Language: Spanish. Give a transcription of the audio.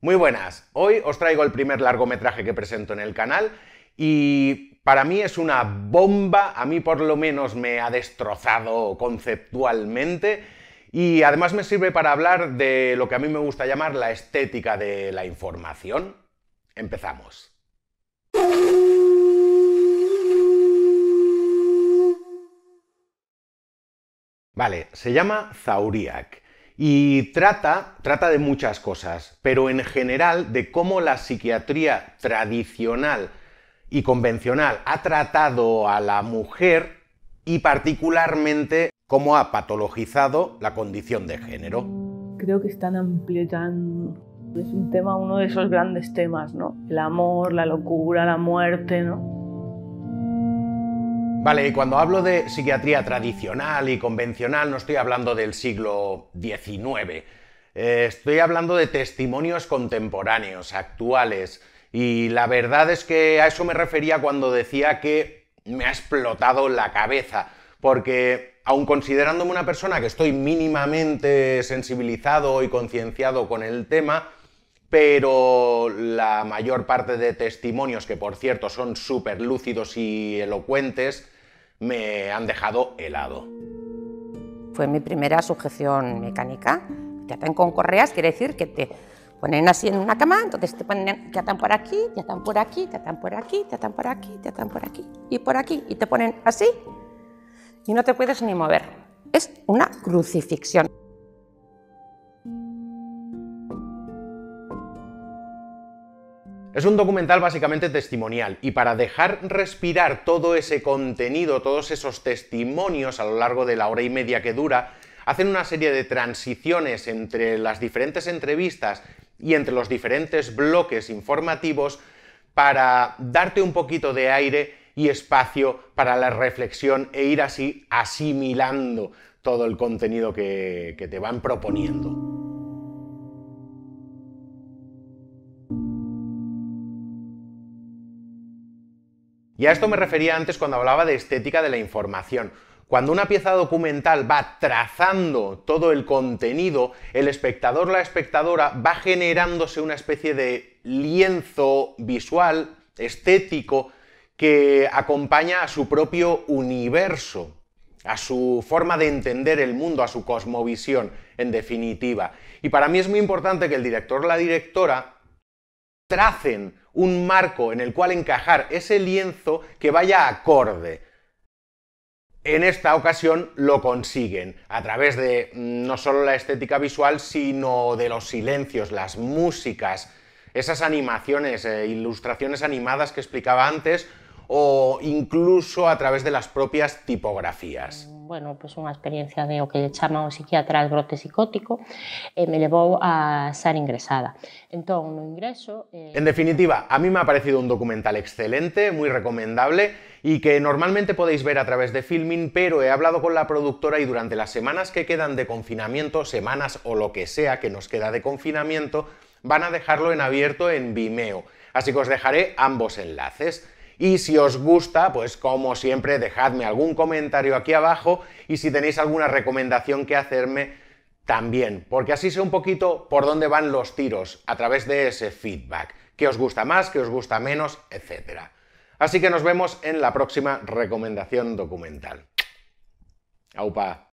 Muy buenas, hoy os traigo el primer largometraje que presento en el canal y para mí es una bomba, a mí por lo menos me ha destrozado conceptualmente y además me sirve para hablar de lo que a mí me gusta llamar la estética de la información. Empezamos. Vale, se llama Zauriac y trata, de muchas cosas, pero en general de cómo la psiquiatría tradicional y convencional ha tratado a la mujer y particularmente cómo ha patologizado la condición de género. Creo que es tan amplio, Es un tema, uno de esos grandes temas, ¿no? El amor, la locura, la muerte, ¿no? Vale, y cuando hablo de psiquiatría tradicional y convencional, no estoy hablando del siglo XIX. Eh, estoy hablando de testimonios contemporáneos, actuales. Y la verdad es que a eso me refería cuando decía que me ha explotado la cabeza. Porque aun considerándome una persona que estoy mínimamente sensibilizado y concienciado con el tema, pero la mayor parte de testimonios, que por cierto son súper lúcidos y elocuentes, me han dejado helado. Fue mi primera sujeción mecánica. Te atan con correas, quiere decir que te ponen así en una cama, entonces te, ponen, te atan por aquí, te atan por aquí, te atan por aquí, te atan por aquí, te atan por aquí y por aquí, y te ponen así y no te puedes ni mover. Es una crucifixión. Es un documental básicamente testimonial y para dejar respirar todo ese contenido, todos esos testimonios a lo largo de la hora y media que dura, hacen una serie de transiciones entre las diferentes entrevistas y entre los diferentes bloques informativos para darte un poquito de aire y espacio para la reflexión e ir así asimilando todo el contenido que, te van proponiendo. Y a esto me refería antes cuando hablaba de estética de la información. Cuando una pieza documental va trazando todo el contenido, el espectador, la espectadora, va generándose una especie de lienzo visual, estético, que acompaña a su propio universo, a su forma de entender el mundo, a su cosmovisión, en definitiva. Y para mí es muy importante que el director, la directora, tracen un marco en el cual encajar ese lienzo que vaya acorde. En esta ocasión lo consiguen a través de mm, no solo la estética visual, sino de los silencios, las músicas, esas animaciones, eh, ilustraciones animadas que explicaba antes, o incluso a través de las propias tipografías bueno, pues una experiencia de lo que lle chama psiquiatra brote psicótico, eh, me llevó a ser ingresada. Entonces no ingreso... Eh, en definitiva, a mí me ha parecido un documental excelente, muy recomendable, y que normalmente podéis ver a través de Filmin, pero he hablado con la productora y durante las semanas que quedan de confinamiento, semanas o lo que sea que nos queda de confinamiento, van a dejarlo en abierto en Vimeo. Así que os dejaré ambos enlaces. Y si os gusta, pues como siempre, dejadme algún comentario aquí abajo y si tenéis alguna recomendación que hacerme, también, porque así sé un poquito por dónde van los tiros a través de ese feedback. ¿Qué os gusta más, qué os gusta menos, etcétera? Así que nos vemos en la próxima recomendación documental. Aupa.